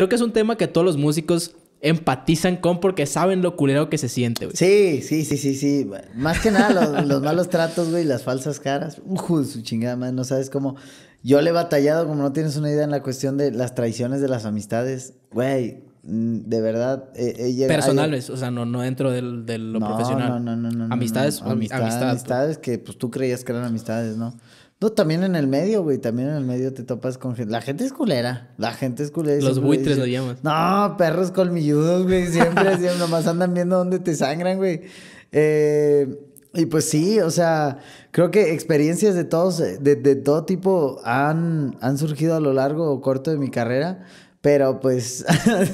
Creo que es un tema que todos los músicos empatizan con porque saben lo culero que se siente, güey. Sí, sí, sí, sí, sí. Más que nada los, malos tratos, güey, las falsas caras. Ujú, su chingada madre, no sabes cómo. Yo le he batallado, como no tienes una idea, en la cuestión de las traiciones de las amistades. Güey, mm, de verdad. Eh, Personales, o sea, no, dentro del, de lo profesional. No, no, no, Amistades, amistades. amistades que pues tú creías que eran amistades, ¿no? No, también en el medio, güey. También en el medio te topas con gente. La gente es culera. La gente es culera. Los buitres lo llamas. No, perros colmilludos, güey. Siempre, siempre. Nomás andan viendo dónde te sangran, güey. Eh, y pues sí, o sea, creo que experiencias de todos, de, todo tipo han, han surgido a lo largo o corto de mi carrera, pero pues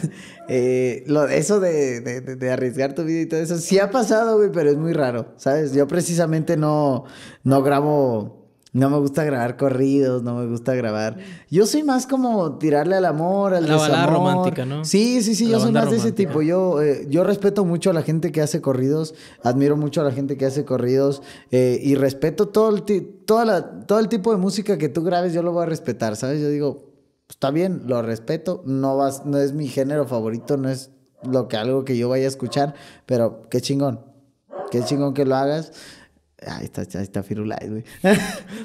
eh, lo, eso de, de, de, arriesgar tu vida y todo eso sí ha pasado, güey, pero es muy raro, ¿sabes? Yo precisamente no, no grabo no me gusta grabar corridos, no me gusta grabar. Yo soy más como tirarle al amor, al la balada romántica, ¿no? Sí, sí, sí, yo soy más de ese tipo. Yo, eh, yo respeto mucho a la gente que hace corridos, admiro mucho a la gente que hace corridos eh, y respeto todo el, toda la, todo el tipo de música que tú grabes, yo lo voy a respetar, ¿sabes? Yo digo, está bien, lo respeto, no, vas, no es mi género favorito, no es lo que algo que yo vaya a escuchar, pero qué chingón, qué chingón que lo hagas. Ahí está, ahí está Firulay, güey.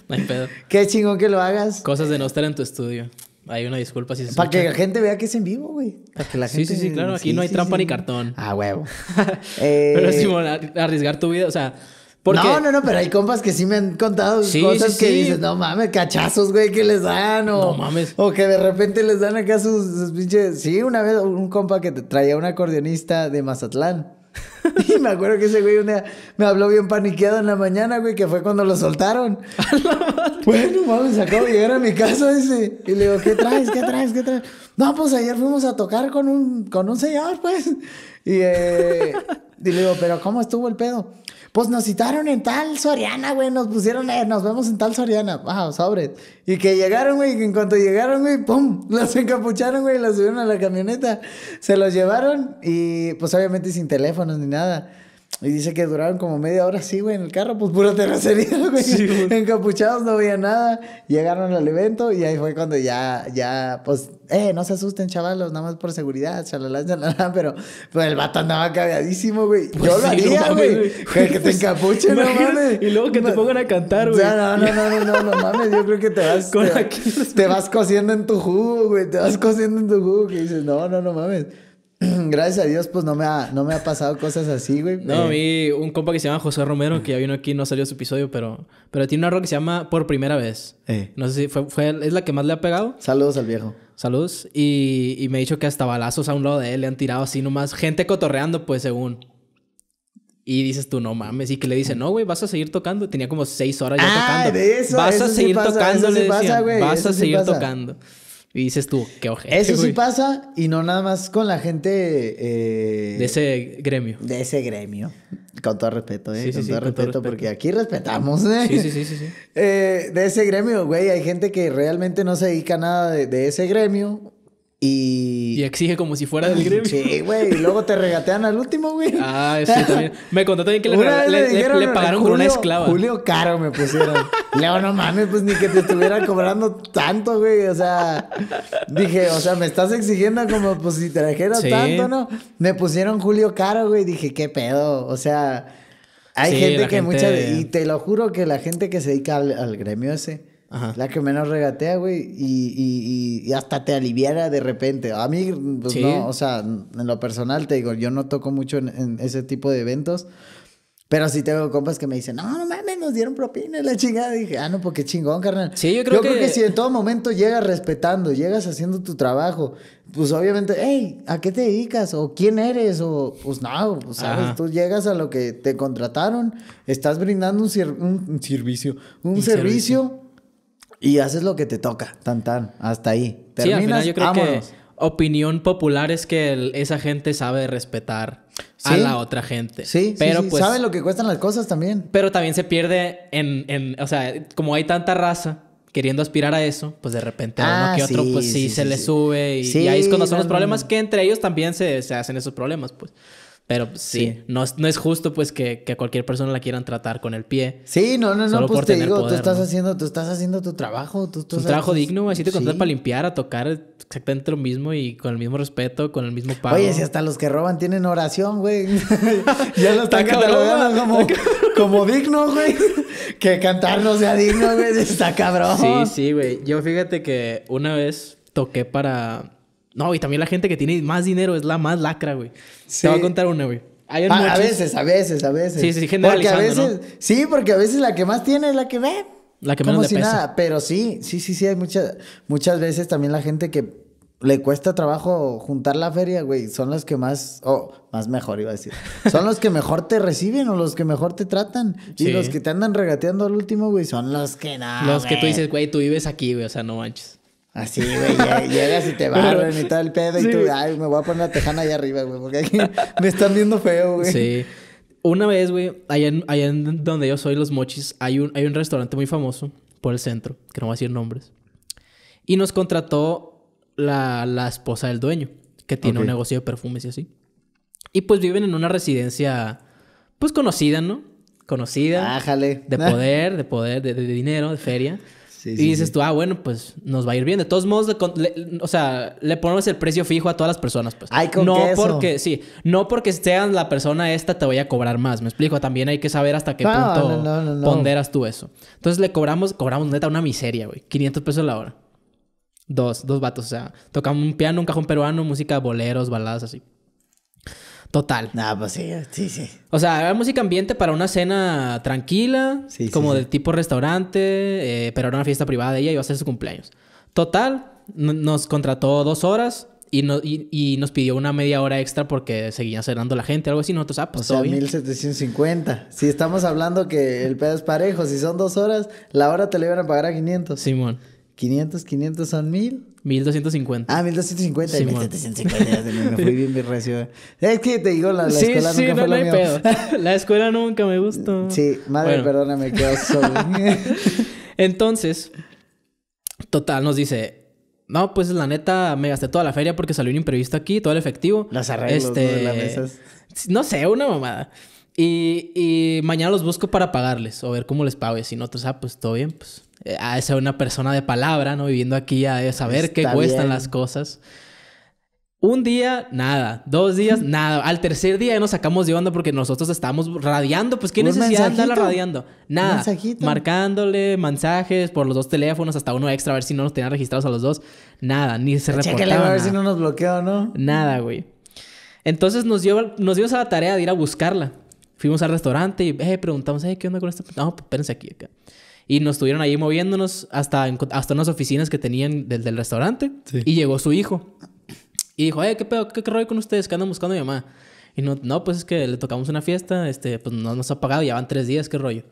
no hay pedo. Qué chingón que lo hagas. Cosas de no estar en tu estudio. Hay una disculpa si se Para que la gente vea que es en vivo, güey. Para que la gente... Sí, sí, sí, claro. Aquí no hay trampa ni cartón. Ah, huevo. eh... Pero como arriesgar tu vida, o sea... No, no, no, pero hay compas que sí me han contado cosas que dicen, dices, no mames, cachazos, güey, que les dan. O, no mames. O que de repente les dan acá sus, sus pinches. Sí, una vez un compa que traía un acordeonista de Mazatlán. y me acuerdo que ese güey un día me habló bien paniqueado en la mañana, güey, que fue cuando lo soltaron. bueno, mames, acabo de llegar a mi casa ese. Y le digo, ¿qué traes? ¿Qué traes? ¿Qué traes? No, pues ayer fuimos a tocar con un, con un señor, pues. y eh, le digo, ¿pero cómo estuvo el pedo? pues nos citaron en tal Soriana, güey, nos pusieron, eh, nos vemos en tal Soriana, wow, sobre. Y que llegaron, güey, que en cuanto llegaron, güey, pum, los encapucharon, güey, las subieron a la camioneta, se los llevaron y pues obviamente sin teléfonos ni nada. Y dice que duraron como media hora sí, güey, en el carro, pues pura terracería, güey. Sí, güey. Encapuchados, no veía nada. Llegaron al evento y ahí fue cuando ya, ya, pues, eh, no se asusten, chavalos, nada más por seguridad, chalala, chalala. Pero, pues el vato andaba cagadísimo, güey. Pues yo lo haría, güey. Que, te encapuchen, no mames. Y luego que te pongan a cantar, güey. O sea, no, no, no, no, no, no mames. Yo creo que te vas. te, te vas cociendo en tu jugo, güey. Te vas cociendo en tu jugo. Que dices, no, no, no mames. Gracias a Dios, pues no me ha, no me ha pasado cosas así, güey. No, vi eh, un compa que se llama José Romero, que ya vino aquí, no salió su episodio, pero, pero tiene una rock que se llama Por Primera Vez. Eh. No sé si fue, es la que más le ha pegado. Saludos al viejo. Saludos. Y, me ha dicho que hasta balazos a un lado de él le han tirado así nomás. Gente cotorreando, pues según. Y dices tú, no mames. Y que le dice, no, güey, vas a seguir tocando. Tenía como seis horas ya ah, tocando. De eso, vas a seguir tocando, vas a seguir tocando. Y dices tú, qué oje. Eso sí pasa y no nada más con la gente. Eh, de ese gremio. De ese gremio. Con todo respeto, ¿eh? con, todo, respeto, porque aquí respetamos, ¿eh? Sí, sí, sí, sí. Eh, de ese gremio, güey. Hay gente que realmente no se dedica a nada de, ese gremio. Y... y... exige como si fuera del gremio. Sí, güey. Y luego te regatean al último, güey. Ah, sí, también. Me contó también que le, pagaron una esclava. Julio Caro me pusieron. Leo, no mames, pues ni que te estuviera cobrando tanto, güey. O sea, dije, o sea, me estás exigiendo como, pues si trajeras tanto, ¿no? Me pusieron Julio Caro, güey. Dije, qué pedo. O sea, hay gente que mucha. Y te lo juro que la gente que se dedica al, gremio ese. La que menos regatea, güey. Y, hasta te aliviara de repente. A mí, pues no, o sea, en lo personal te digo, yo no toco mucho en ese tipo de eventos. Pero si tengo compas que me dicen, no, no mames, nos dieron propina la chingada. dije, ah, no, porque pues chingón, carnal. Sí, yo creo que... si en todo momento llegas respetando, llegas haciendo tu trabajo, pues obviamente, hey, ¿a qué te dedicas? ¿O quién eres? O pues no, pues, sabes, tú llegas a lo que te contrataron, estás brindando un, un, servicio, un, servicio, y haces lo que te toca, tan tan, hasta ahí. Terminas, sí, al final yo creo que opinión popular es que esa gente sabe respetar a la otra gente. Sí, pero pues. Saben lo que cuestan las cosas también. Pero también se pierde en, en. O sea, como hay tanta raza queriendo aspirar a eso, pues de repente uno ah, que otro, pues sí, se le sube. Y, y, ahí es cuando son los problemas que entre ellos también se, se hacen esos problemas, pues. Pero pues, sí, No, es justo pues que, a cualquier persona la quieran tratar con el pie. Sí, no, no, no, pues te digo, tú, estás haciendo, tú estás haciendo tu trabajo. Tú, trabajo digno, así te contratas para limpiar, a tocar exactamente lo mismo y con el mismo respeto, con el mismo pago. Oye, si hasta los que roban tienen oración, güey. ya lo están catalogando como, como digno, güey. que cantar no sea digno, güey, está cabrón. Sí, sí, güey. Yo fíjate que una vez toqué para no, y también la gente que tiene más dinero es la más lacra, güey. Sí. Te voy a contar una, güey. Ah, a, veces, a veces, a veces. Sí, sí, porque a veces, Sí, porque a veces la que más tiene es la que ve. La que menos le pesa. pero sí, sí, sí, sí, hay muchas, muchas veces también la gente que le cuesta trabajo juntar la feria, güey, son los que más, oh, más mejor iba a decir, son los que mejor te reciben o los que mejor te tratan y los que te andan regateando al último, güey, son los que nada. los que tú dices, güey, tú vives aquí, güey, o sea, no manches. Así, güey, llegas y te barren y todo el pedo y tú, ay, me voy a poner la tejana allá arriba, güey, porque aquí me están viendo feo, güey. Sí. Una vez, güey, allá en, allá donde yo soy, Los Mochis, hay un, hay un restaurante muy famoso por el centro, que no voy a decir nombres. Y nos contrató la, esposa del dueño, que tiene un negocio de perfumes y así. Y pues viven en una residencia, pues conocida, ¿no? Conocida. Ájale. Ah, de poder, de poder, de, de dinero, de feria y dices tú, ah, bueno, pues nos va a ir bien. De todos modos, o sea, le ponemos el precio fijo a todas las personas, pues. no porque, sí, no porque seas la persona esta te voy a cobrar más, me explico. También hay que saber hasta qué punto ponderas tú eso. Entonces le cobramos, cobramos neta una miseria, güey. 500 pesos la hora. Dos, dos vatos, o sea, tocamos un piano, un cajón peruano, música, boleros, baladas, así. Total. Ah, pues sí, sí, sí. O sea, era música ambiente para una cena tranquila, como de tipo restaurante, eh, pero era una fiesta privada de ella, y iba a ser su cumpleaños. Total, nos contrató dos horas y, nos pidió una media hora extra porque seguía cerrando la gente, algo así. Nosotros, ah, pues o sea, 1750. Si estamos hablando que el pedo es parejo, si son dos horas, la hora te la iban a pagar a 500. Simón. 500, 500 son 1000. 1250. Ah, 1250. Sí, 1750. me fui bien, bien recio. Es que te digo, la, la escuela sí, nunca no, fue no Pedo. La escuela nunca me gustó. Sí, madre, perdóname, quedo solo. Entonces, total, nos dice. No, pues la neta, me gasté toda la feria porque salió un imprevisto aquí, todo el efectivo. Las arreglos, este, de las mesas. No sé, una mamada. Y, y mañana los busco para pagarles o ver cómo les pago. Y si no, pues, ah, pues todo bien, pues eh, a ser una persona de palabra, ¿no? Viviendo aquí, a saber qué cuestan las cosas. Un día, nada. Dos días, nada. Al tercer día ya nos sacamos de onda porque nosotros estábamos radiando. Pues, ¿qué necesidad de andarla radiando? Nada. Marcándole mensajes por los dos teléfonos, hasta uno extra, a ver si no nos tenían registrados a los dos. Nada, ni se pues reportaba. a ver si no nos bloqueó, ¿no? Nada, güey. Entonces nos dio, nos dio a la tarea de ir a buscarla. Fuimos al restaurante y eh, preguntamos, eh, ¿qué onda con esta? No, pues, espérense aquí acá. Y nos estuvieron ahí moviéndonos hasta, hasta unas oficinas que tenían del, el restaurante. Y llegó su hijo. Y dijo, eh, ¿qué pedo? ¿Qué, rollo con ustedes? ¿Qué andan buscando a mi mamá? Y no, no, pues es que le tocamos una fiesta, este, pues no nos ha pagado, ya van tres días, qué rollo.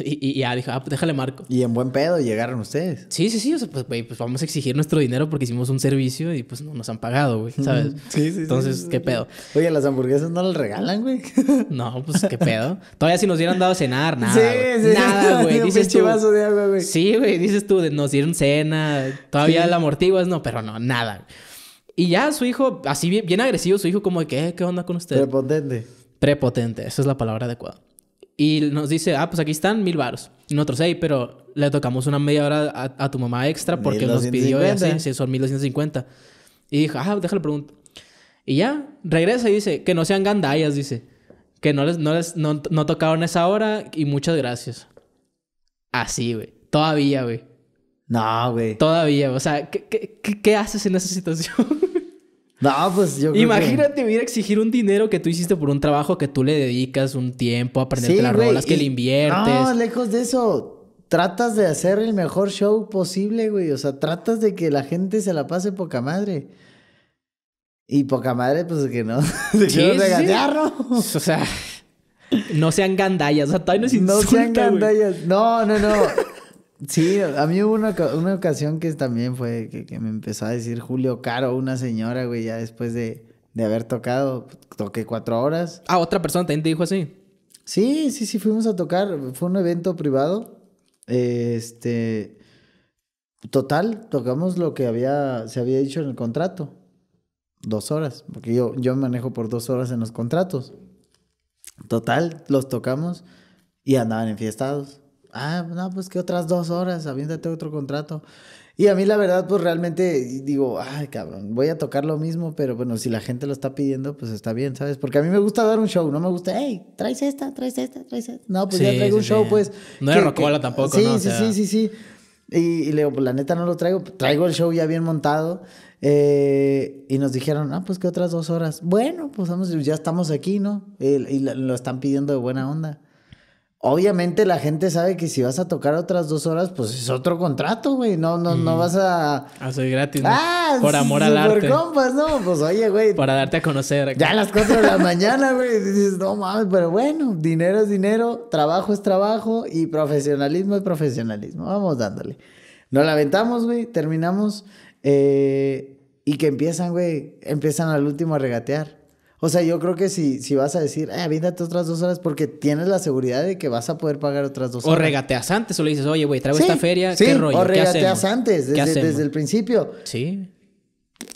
Y, ya dijo ah, pues déjale marco. Y en buen pedo llegaron ustedes. Sí, sí, sí. O sea, pues, güey, pues vamos a exigir nuestro dinero porque hicimos un servicio y pues no nos han pagado, güey, ¿sabes? sí, sí. Entonces, ¿qué pedo? Oye, las hamburguesas no las regalan, güey. no, pues qué pedo. Todavía si nos hubieran dado a cenar, nada. Sí, sí. Nada, güey. Dices tú. De agua, güey. Sí, güey. Dices tú, nos dieron cena. Todavía la amortiguas, no, pero no, nada. Y ya su hijo, así bien, agresivo, su hijo, como de ¿qué? Eh, ¿qué onda con usted? Prepotente. Prepotente, esa es la palabra adecuada. Y nos dice, ah, pues aquí están mil varos. Y nosotros, hey, pero le tocamos una media hora a, tu mamá extra porque nos pidió eso. Si son 1250. Y dijo, ah, déjale preguntar. Y ya, regresa y dice, que no sean gandayas dice. Que no les, no les, no, no tocaron esa hora y muchas gracias. Así, güey. Todavía, güey. No, güey. Todavía, o sea, ¿qué, qué, qué haces en esa situación? No, pues yo. Imagínate creo que... a exigir un dinero que tú hiciste por un trabajo que tú le dedicas un tiempo, a aprender las bolas, que le inviertes. No, lejos de eso. Tratas de hacer el mejor show posible, güey. O sea, tratas de que la gente se la pase poca madre. Y poca madre, pues que no. de sí, no O sea, no sean gandallas. O sea, todavía No sean gandallas. No, no, no. Sí, a mí hubo una, ocasión que también fue que, me empezó a decir Julio Caro, una señora, güey, ya después de, haber tocado, toqué cuatro horas. Ah, otra persona también te dijo así. Sí, sí, sí, fuimos a tocar, fue un evento privado. Este, total, tocamos lo que había, se había dicho en el contrato. Dos horas, porque yo, yo manejo por dos horas en los contratos. Total, los tocamos y andaban enfiestados ah, no, pues que otras dos horas, aviéntate otro contrato. Y a mí la verdad, pues realmente digo, ay, cabrón, voy a tocar lo mismo, pero bueno, si la gente lo está pidiendo, pues está bien, ¿sabes? Porque a mí me gusta dar un show, no me gusta, hey, traes esta, traes esta, traes esta. No, pues ya traigo un show, pues. No de era rocola tampoco, ¿no? Sí, sí, sí, sí. Y, le digo, pues la neta no lo traigo, traigo el show ya bien montado. Eh, y nos dijeron, ah, pues que otras dos horas. Bueno, pues vamos, ya estamos aquí, ¿no? y lo están pidiendo de buena onda. Obviamente la gente sabe que si vas a tocar otras dos horas, pues es otro contrato, güey. No, no, no mm. vas a. Ah, soy gratis. Ah, por amor al arte. Por compas, no. Pues oye, güey. Para darte a conocer. Ya a las cuatro de la mañana, güey. Dices, no mames, pero bueno, dinero es dinero, trabajo es trabajo y profesionalismo es profesionalismo. Vamos dándole. Nos lamentamos, güey. Terminamos. Eh, y que empiezan, güey. Empiezan al último a regatear. O sea, yo creo que si, si vas a decir, eh, víndate otras dos horas porque tienes la seguridad de que vas a poder pagar otras dos horas. O regateas antes o le dices, oye, güey, traigo esta feria, sí. ¿qué O regateas antes, desde, desde, el principio. Sí.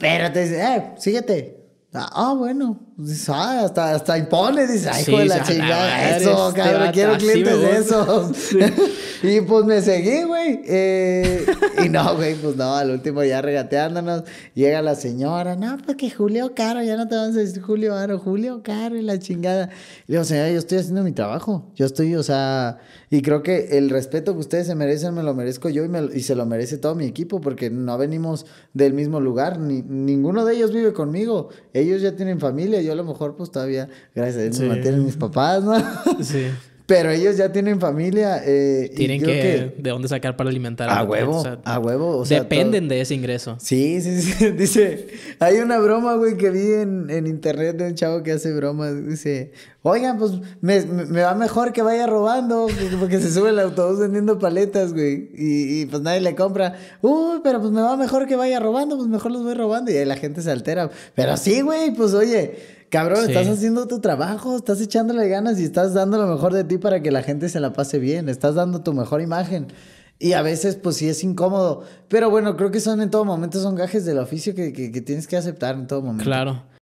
Pero te dice, eh, síguete. Ah, ah bueno. Pues, ah, hasta, hasta impone, dice ay, hijo la chingada, eso, cabrón, este quiero clientes de esos. y pues me seguí, güey. Eh, y no, güey, pues no, al último ya regateándonos, llega la señora, no, porque pues, Julio Caro, ya no te vamos a decir Julio Caro, Julio Caro y la chingada. Y digo, señora, yo estoy haciendo mi trabajo, yo estoy, o sea, y creo que el respeto que ustedes se merecen, me lo merezco yo y, y se lo merece todo mi equipo, porque no venimos del mismo lugar, ni, ninguno de ellos vive conmigo, ellos ya tienen familia, yo a lo mejor pues todavía, gracias a Dios, me mantienen mis papás, ¿no? Sí. Pero ellos ya tienen familia. Eh, tienen que, de dónde sacar para alimentar a, huevo. a huevo. O sea, dependen de ese ingreso. Sí, sí, sí. Dice, hay una broma, güey, que vi en, internet de un chavo que hace bromas. Dice, oigan, pues me, va mejor que vaya robando, porque se sube el autobús vendiendo paletas, güey. Y, y, pues nadie le compra. Uy, pero pues me va mejor que vaya robando, pues mejor los voy robando. Y ahí la gente se altera. Pero sí, güey, pues oye. Cabrón, estás haciendo tu trabajo, estás echándole ganas y estás dando lo mejor de ti para que la gente se la pase bien, estás dando tu mejor imagen. Y a veces, pues sí es incómodo. Pero bueno, creo que son en todo momento, son gajes del oficio que, que tienes que aceptar en todo momento. Claro.